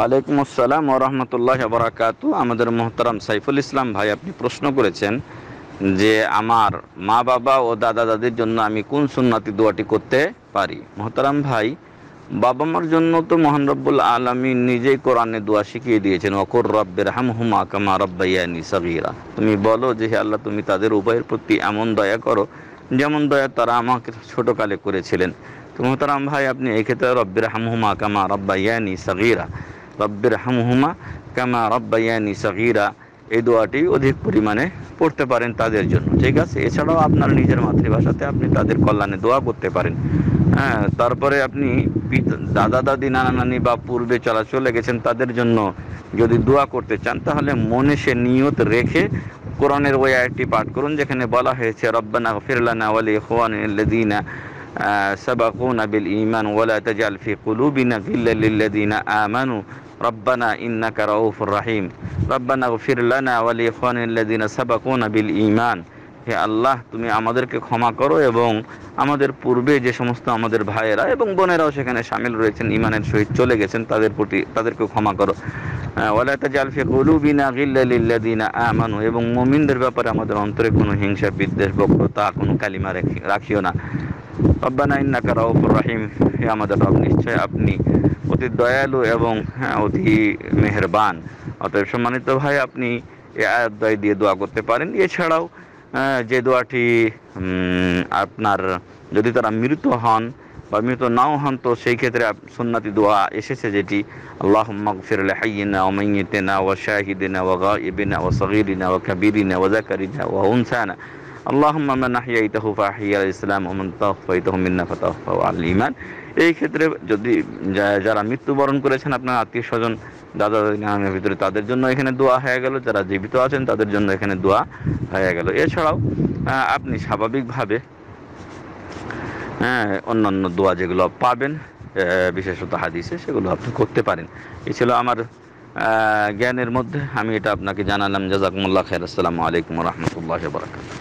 ওয়ালাইকুম আসসালাম ও রহমতুল্লাহ বরাকাতু আমাদের মোহতারাম সাইফুল ইসলাম ভাই আপনি প্রশ্ন করেছেন যে আমার মা বাবা ও দাদা দাদির জন্য আমি কোন সুন্নাতি দোয়াটি করতে পারি মোহতারাম ভাই বাবা মার জন্য তো মহান রব্বুল আলমী নিজেই কোরআনে দোয়া শিখিয়ে দিয়েছেন অকর রব্বের হাম হুমা কামা রব্বাইয়ানি সাবিরা তুমি বলো যে হে আল্লাহ তুমি তাদের উভয়ের প্রতি এমন দয়া করো যেমন দয়া তারা আমাকে ছোটোকালে করেছিলেন তো মোহতারাম ভাই আপনি এক্ষেত্রে রব্বের হাম হুমা কামা রব্বাইয়ানি সাবিরা রব্বের হামহুমা কামা রব্বাইয়ানি সগিরা এই দোয়াটি অধিক পরিমাণে পড়তে পারেন তাদের জন্য ঠিক আছে এছাড়াও আপনার নিজের মাতৃভাষাতে আপনি তাদের কল্যাণে দোয়া করতে পারেন হ্যাঁ তারপরে আপনি দাদা দাদি নানা নানি বা পূর্বে চলা চলে গেছেন তাদের জন্য যদি দোয়া করতে চান তাহলে মনে সে নিয়ত রেখে কোরআনের ওই আরেকটি পাঠ করুন যেখানে বলা হয়েছে রব্বানা ফিরলানা ওয়ালি খোয়ানুল্লাদিনা সাবাকুনা বিল ইমান ওয়ালা তাজাল ফি কুলুবিনা গিল্লা লিল্লাদিনা আমানু ربنا إنك رؤوف رحيم ربنا اغفر لنا ولإخواننا الذين سبقونا بالإيمان হে আল্লাহ তুমি আমাদেরকে ক্ষমা করো এবং আমাদের পূর্বে যে সমস্ত আমাদের ভাইয়েরা এবং বোনেরাও সেখানে সামিল রয়েছেন ইমানের সহিত চলে গেছেন তাদের প্রতি তাদেরকে ক্ষমা করো আমানু এবং মমিনদের ব্যাপারে আমাদের অন্তরে কোনো হিংসা বিদ্বেষ বক্রতা কোনো কালিমা রাখিও না রব্বানা ইন্নাকা রাউফুর রহিম হে আমাদের রব নিশ্চয় আপনি অতি দয়ালু এবং হ্যাঁ অতি মেহেরবান অতএব সম্মানিত ভাই আপনি এ আয়াতদ্বয় দিয়ে দোয়া করতে পারেন এছাড়াও যে দোয়াটি আপনার যদি তারা মৃত হন বা মৃত নাও হন তো সেই ক্ষেত্রে সুন্নাতি দোয়া এসেছে যেটি আল্লাহ মকফির হাইনা ও মাইয়েতেনা ও শাহিদিনা ও গাইবিনা ও সগিরিনা ও কাবিরিনা ও জাকারিনা ও হুনসানা আল্লাহম্মা নাহিয়াইতাহু ফাহিয়াল ইসলাম ওমন তাহফাইতাহু মিন্না ফাতাহফাউ আল ইমান এই ক্ষেত্রে যদি যারা মৃত্যুবরণ করেছেন আপনার আত্মীয় স্বজন দাদা নামের ভিতরে তাদের জন্য এখানে দোয়া হয়ে গেল যারা জীবিত আছেন তাদের জন্য এখানে দোয়া হয়ে গেল এছাড়াও আপনি স্বাভাবিকভাবে হ্যাঁ অন্যান্য দোয়া যেগুলো পাবেন বিশেষত হাদিসে সেগুলো আপনি করতে পারেন এ ছিল আমার জ্ঞানের মধ্যে আমি এটা আপনাকে জানালাম জাজাকুমুল্লাহ খের আসসালামু আলাইকুম রহমতুল্লাহ বরাকাত